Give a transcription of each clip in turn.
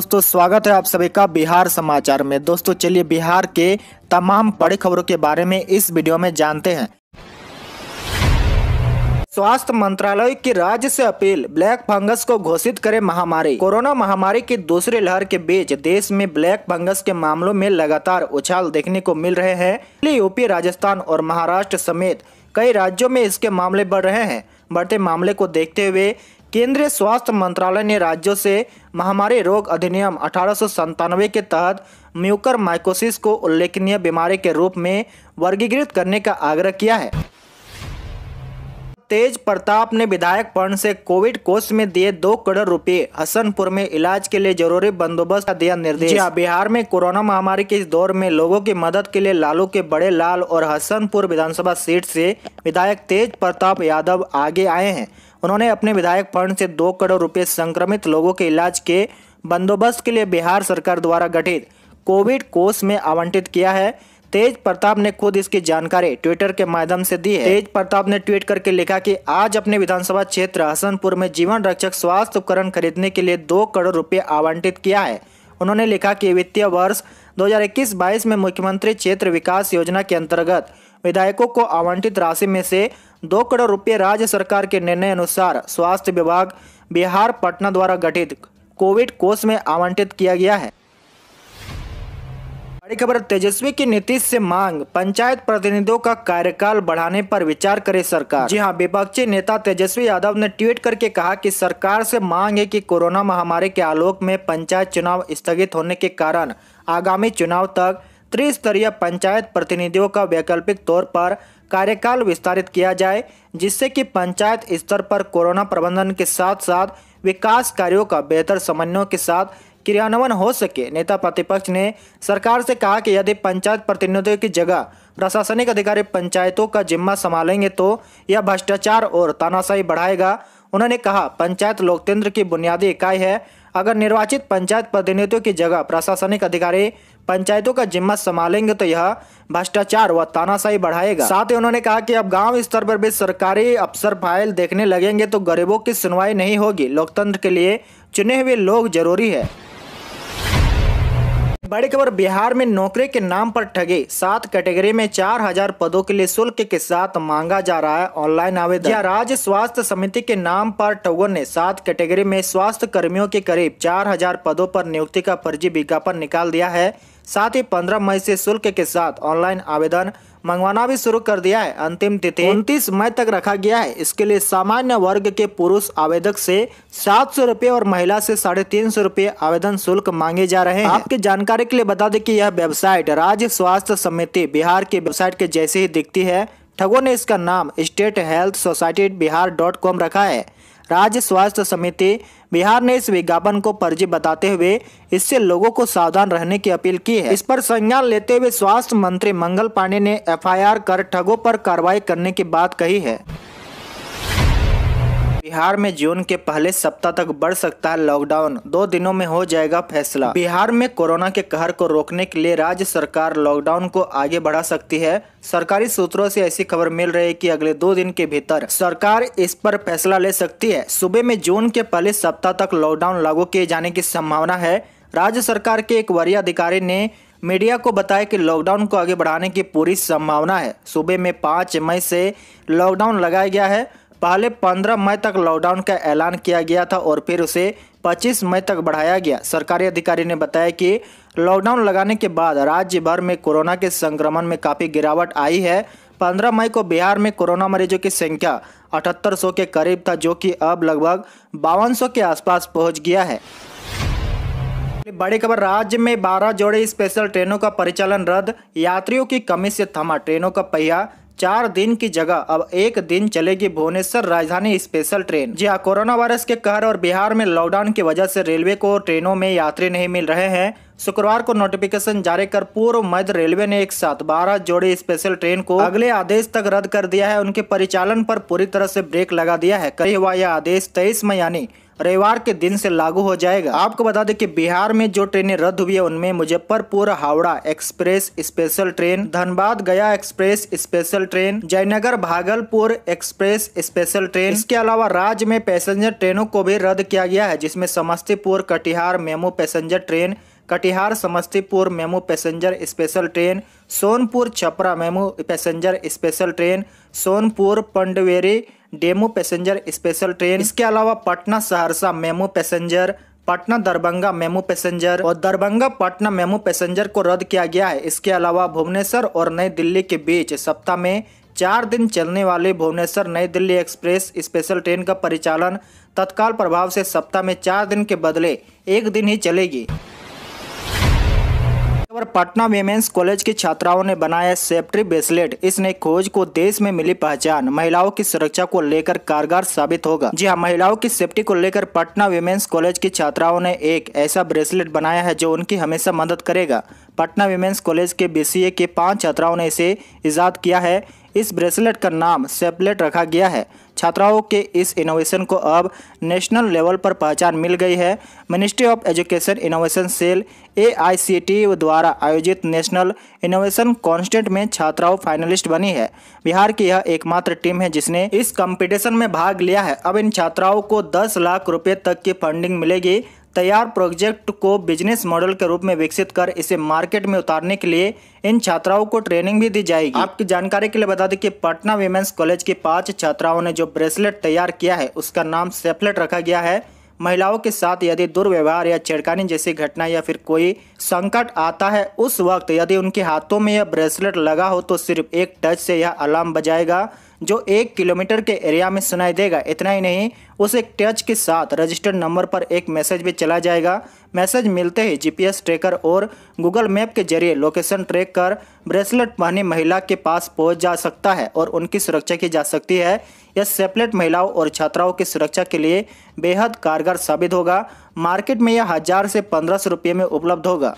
दोस्तों स्वागत है आप सभी का बिहार समाचार में दोस्तों चलिए बिहार के तमाम बड़ी खबरों के बारे में इस वीडियो में जानते हैं स्वास्थ्य मंत्रालय की राज्य से अपील ब्लैक फंगस को घोषित करे महामारी कोरोना महामारी की दूसरी लहर के बीच देश में ब्लैक फंगस के मामलों में लगातार उछाल देखने को मिल रहे हैं यूपी राजस्थान और महाराष्ट्र समेत कई राज्यों में इसके मामले बढ़ रहे हैं बढ़ते मामले को देखते हुए केंद्रीय स्वास्थ्य मंत्रालय ने राज्यों से महामारी रोग अधिनियम अठारह के तहत म्यूकर माइकोसिस को उल्लेखनीय बीमारी के रूप में वर्गीकृत करने का आग्रह किया है तेज प्रताप ने विधायक फंड से कोविड कोष में दिए दो करोड़ रुपए हसनपुर में इलाज के लिए जरूरी बंदोबस्त का दिया निर्देश हाँ, बिहार में कोरोना महामारी के इस दौर में लोगों की मदद के लिए लालू के बड़े लाल और हसनपुर विधानसभा सीट से विधायक तेज प्रताप यादव आगे आए हैं उन्होंने अपने विधायक फंड से दो करोड़ रुपये संक्रमित लोगों के इलाज के बंदोबस्त के लिए बिहार सरकार द्वारा गठित कोविड कोष में आवंटित किया है तेज प्रताप ने खुद इसकी जानकारी ट्विटर के माध्यम से दी है तेज प्रताप ने ट्वीट करके लिखा कि आज अपने विधानसभा क्षेत्र हसनपुर में जीवन रक्षक स्वास्थ्य उपकरण खरीदने के लिए दो करोड़ रुपए आवंटित किया है उन्होंने लिखा कि वित्तीय वर्ष 2021-22 में मुख्यमंत्री क्षेत्र विकास योजना के अंतर्गत विधायकों को आवंटित राशि में से दो करोड़ रुपये राज्य सरकार के निर्णय अनुसार स्वास्थ्य विभाग बिहार पटना द्वारा गठित कोविड कोष में आवंटित किया गया है बड़ी खबर तेजस्वी की नीतीश से मांग पंचायत प्रतिनिधियों का कार्यकाल बढ़ाने पर विचार करे सरकार जी हाँ विपक्षी नेता तेजस्वी यादव ने ट्वीट करके कहा कि सरकार से मांग है कि कोरोना महामारी के आलोक में पंचायत चुनाव स्थगित होने के कारण आगामी चुनाव तक त्रिस्तरीय पंचायत प्रतिनिधियों का वैकल्पिक तौर पर कार्यकाल विस्तारित किया जाए जिससे कि पंचायत स्तर पर कोरोना प्रबंधन के साथ साथ विकास कार्यों का बेहतर समन्वय के साथ क्रियान्वयन हो सके नेता प्रतिपक्ष ने सरकार से कहा कि यदि पंचायत प्रतिनिधियों की जगह प्रशासनिक अधिकारी पंचायतों का जिम्मा संभालेंगे तो यह भ्रष्टाचार और तानाशाही बढ़ाएगा उन्होंने कहा पंचायत लोकतंत्र की बुनियादी इकाई है अगर निर्वाचित पंचायत प्रतिनिधियों की जगह प्रशासनिक अधिकारी पंचायतों का जिम्मा संभालेंगे तो यह भ्रष्टाचार व तानाशाही बढ़ाएगा साथ ही उन्होंने कहा कि अब गांव स्तर पर भी सरकारी अफसर फाइल देखने लगेंगे तो गरीबों की सुनवाई नहीं होगी लोकतंत्र के लिए चुने हुए लोग जरूरी है बड़ी खबर बिहार में नौकरी के नाम पर ठगे सात कैटेगरी में चार हजार पदों के लिए शुल्क के साथ मांगा जा रहा है ऑनलाइन आवेदन राज्य स्वास्थ्य समिति के नाम पर टवर ने सात कैटेगरी में स्वास्थ्य कर्मियों के करीब चार हजार पदों पर नियुक्ति का फर्जी विज्ञापन निकाल दिया है साथ ही पंद्रह मई से शुल्क के साथ ऑनलाइन आवेदन मंगवाना भी शुरू कर दिया है अंतिम तिथि उनतीस मई तक रखा गया है इसके लिए सामान्य वर्ग के पुरुष आवेदक से सात सौ रूपए और महिला से साढ़े तीन सौ रूपए आवेदन शुल्क मांगे जा रहे हैं आपकी जानकारी के लिए बता दें कि यह वेबसाइट राज्य स्वास्थ्य समिति बिहार की वेबसाइट के जैसे ही दिखती है ठगो ने इसका नाम state health society Bihar dot com रखा है राज्य स्वास्थ्य समिति बिहार ने इस विज्ञापन को फर्जी बताते हुए इससे लोगों को सावधान रहने की अपील की है इस पर संज्ञान लेते हुए स्वास्थ्य मंत्री मंगल पांडे ने एफआईआर कर ठगों पर कार्रवाई करने की बात कही है बिहार में जून के पहले सप्ताह तक बढ़ सकता है लॉकडाउन दो दिनों में हो जाएगा फैसला बिहार में कोरोना के कहर को रोकने के लिए राज्य सरकार लॉकडाउन को आगे बढ़ा सकती है सरकारी सूत्रों से ऐसी खबर मिल रही है कि अगले दो दिन के भीतर सरकार इस पर फैसला ले सकती है सुबह में जून के पहले सप्ताह तक लॉकडाउन लागू किए जाने की संभावना है राज्य सरकार के एक वरीय अधिकारी ने मीडिया को बताया कि लॉकडाउन को आगे बढ़ाने की पूरी संभावना है सुबह में पाँच मई से लॉकडाउन लगाया गया है पहले 15 मई तक लॉकडाउन का ऐलान किया गया था और फिर उसे 25 मई तक बढ़ाया गया सरकारी अधिकारी ने बताया कि लॉकडाउन लगाने के बाद राज्य भर में कोरोना के संक्रमण में काफ़ी गिरावट आई है 15 मई को बिहार में कोरोना मरीजों की संख्या अठहत्तर के करीब था जो कि अब लगभग बावन के आसपास पहुँच गया है बड़ी खबर राज्य में 12 जोड़े स्पेशल ट्रेनों का परिचालन रद्द यात्रियों की कमी से थमा ट्रेनों का पहिया चार दिन की जगह अब एक दिन चलेगी भुवनेश्वर राजधानी स्पेशल ट्रेन जी हाँ कोरोना वायरस के कहर और बिहार में लॉकडाउन की वजह से रेलवे को ट्रेनों में यात्री नहीं मिल रहे हैं शुक्रवार को नोटिफिकेशन जारी कर पूर्व मध्य रेलवे ने एक साथ बारह जोड़ी स्पेशल ट्रेन को अगले आदेश तक रद्द कर दिया है उनके परिचालन पर पूरी तरह से ब्रेक लगा दिया है कही हुआ यह आदेश तेईस मई यानी रविवार के दिन से लागू हो जाएगा आपको बता दें कि बिहार में जो ट्रेनें रद्द हुई है उनमें Muzaffarpur Howrah express special train Dhanbad Gaya express special train Jaynagar Bhagalpur express special train इसके अलावा राज्य में पैसेंजर ट्रेनों को भी रद्द किया गया है जिसमे Samastipur Katihar MEMU passenger train Katihar Samastipur MEMU passenger special train Sonpur Chhapra MEMU passenger special train Sonpur Pandaveri DEMU passenger special train इसके अलावा Patna Saharsa MEMU passenger Patna Darbhanga MEMU passenger और दरभंगा पटना मेमू पैसेंजर को रद्द किया गया है इसके अलावा भुवनेश्वर और नई दिल्ली के बीच सप्ताह में चार दिन चलने वाले भुवनेश्वर नई दिल्ली एक्सप्रेस स्पेशल ट्रेन का परिचालन तत्काल प्रभाव से सप्ताह में चार दिन के बदले एक दिन ही चलेगी पर पटना वेमेंस कॉलेज की छात्राओं ने बनाया सेफ्टी ब्रेसलेट इस नई खोज को देश में मिली पहचान महिलाओं की सुरक्षा को लेकर कारगर साबित होगा जी हाँ महिलाओं की सेफ्टी को लेकर पटना वेमेंस कॉलेज की छात्राओं ने एक ऐसा ब्रेसलेट बनाया है जो उनकी हमेशा मदद करेगा पटना वेमेंस कॉलेज के बी के पांच छात्राओं ने इसे ईजाद किया है इस ब्रेसलेट का नाम सेपलेट रखा गया है छात्राओं के इस इनोवेशन को अब नेशनल लेवल पर पहचान मिल गई है ministry of education innovation cell ए द्वारा आयोजित नेशनल इनोवेशन कॉन्स्टेंट में छात्राओं फाइनलिस्ट बनी है बिहार की यह एकमात्र टीम है जिसने इस कंपटीशन में भाग लिया है अब इन छात्राओं को 10 लाख रुपए तक की फंडिंग मिलेगी तैयार प्रोजेक्ट को बिजनेस मॉडल के रूप में विकसित कर इसे मार्केट में उतारने के लिए इन छात्राओं को ट्रेनिंग भी दी जाएगी आपकी जानकारी के लिए बता दें कि पटना वीमेंस कॉलेज के पांच छात्राओं ने जो ब्रेसलेट तैयार किया है उसका नाम सेफलेट रखा गया है महिलाओं के साथ यदि दुर्व्यवहार या छेड़खानी जैसी घटना या फिर कोई संकट आता है उस वक्त यदि उनके हाथों में यह ब्रेसलेट लगा हो तो सिर्फ एक टच से यह अलार्म बजाएगा जो एक किलोमीटर के एरिया में सुनाई देगा इतना ही नहीं उस एक टच के साथ रजिस्टर्ड नंबर पर एक मैसेज भी चला जाएगा मैसेज मिलते ही जीपीएस ट्रैकर और गूगल मैप के जरिए लोकेशन ट्रैक कर ब्रेसलेट पहनी महिला के पास पहुंच जा सकता है और उनकी सुरक्षा की जा सकती है यह सेपलेट महिलाओं और छात्राओं की सुरक्षा के लिए बेहद कारगर साबित होगा मार्केट में यह हजार से पंद्रह सौ रुपये में उपलब्ध होगा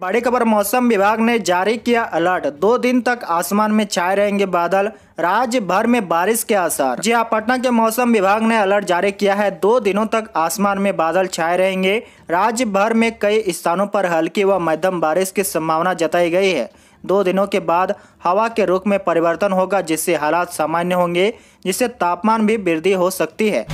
बड़ी खबर मौसम विभाग ने जारी किया अलर्ट दो दिन तक आसमान में छाए रहेंगे बादल राज्य भर में बारिश के आसार जी हाँ पटना के मौसम विभाग ने अलर्ट जारी किया है दो दिनों तक आसमान में बादल छाए रहेंगे राज्य भर में कई स्थानों पर हल्की व मध्यम बारिश की संभावना जताई गई है दो दिनों के बाद हवा के रुख में परिवर्तन होगा जिससे हालात सामान्य होंगे जिससे तापमान भी वृद्धि हो सकती है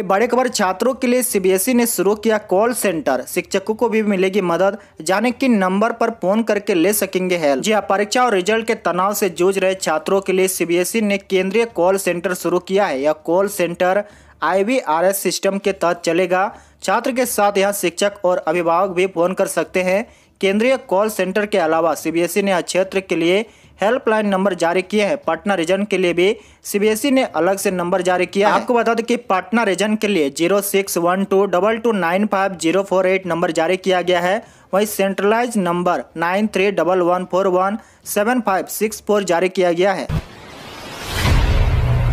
ने बड़े खबर छात्रों के लिए सीबीएसई e ने शुरू किया कॉल सेंटर शिक्षकों को भी मिलेगी मदद जाने की नंबर पर फोन करके ले सकेंगे हेल्प जी हाँ, परीक्षा और रिजल्ट के तनाव से जूझ रहे छात्रों के लिए सीबीएसई e ने केंद्रीय कॉल सेंटर शुरू किया है यह कॉल सेंटर आईवीआरएस सिस्टम के तहत चलेगा छात्र के साथ यहाँ शिक्षक और अभिभावक भी फोन कर सकते हैं केंद्रीय कॉल सेंटर के अलावा सीबीएसई e ने क्षेत्र के लिए हेल्पलाइन नंबर जारी किए हैं पटना रीजन के लिए भी सीबीएसई e ने अलग से नंबर जारी किया आपको बता दें कि पटना रीजन के लिए zero six one two double two nine five zero four eight number जारी किया गया है वहीं centralise number nine three double one four one seven five six four जारी किया गया है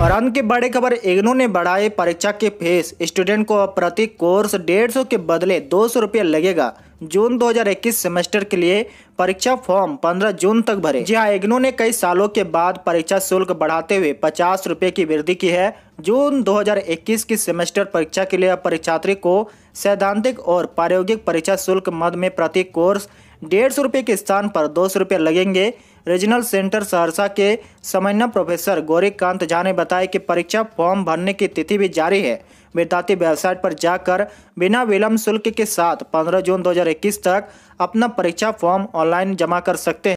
और अंत की बड़ी खबर इग्नू ने बढ़ाई परीक्षा की फीस स्टूडेंट को प्रति कोर्स डेढ़ सौ के बदले दो सौ रुपये लगेगा जून 2021 सेमेस्टर के लिए परीक्षा फॉर्म 15 जून तक भरे जी हाँ इग्नू ने कई सालों के बाद परीक्षा शुल्क बढ़ाते हुए पचास रुपये की वृद्धि की है जून 2021 की सेमेस्टर परीक्षा के लिए परीक्षार्थी को सैद्धांतिक और प्रायोगिक परीक्षा शुल्क मद में प्रति कोर्स डेढ़ सौ रुपये के स्थान पर दो सौ रुपये लगेंगे रीजनल सेंटर सहरसा के समन्वय प्रोफेसर गौरीकांत झा ने बताया कि परीक्षा फॉर्म भरने की तिथि भी जारी है विद्यार्थी वेबसाइट पर जाकर बिना विलम्ब शुल्क के साथ 15 जून 2021 तक अपना परीक्षा फॉर्म ऑनलाइन जमा कर सकते हैं